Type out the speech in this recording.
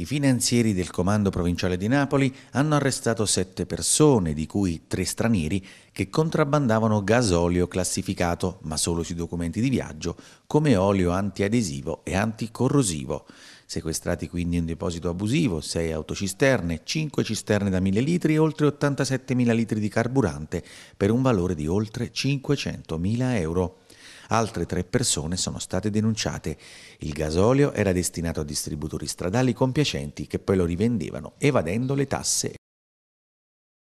I finanzieri del Comando Provinciale di Napoli hanno arrestato sette persone, di cui tre stranieri, che contrabbandavano gasolio classificato, ma solo sui documenti di viaggio, come olio antiadesivo e anticorrosivo. Sequestrati quindi un deposito abusivo, sei autocisterne, cinque cisterne da 1000 litri e oltre 87.000 litri di carburante per un valore di oltre 500.000 euro. Altre tre persone sono state denunciate. Il gasolio era destinato a distributori stradali compiacenti che poi lo rivendevano evadendo le tasse.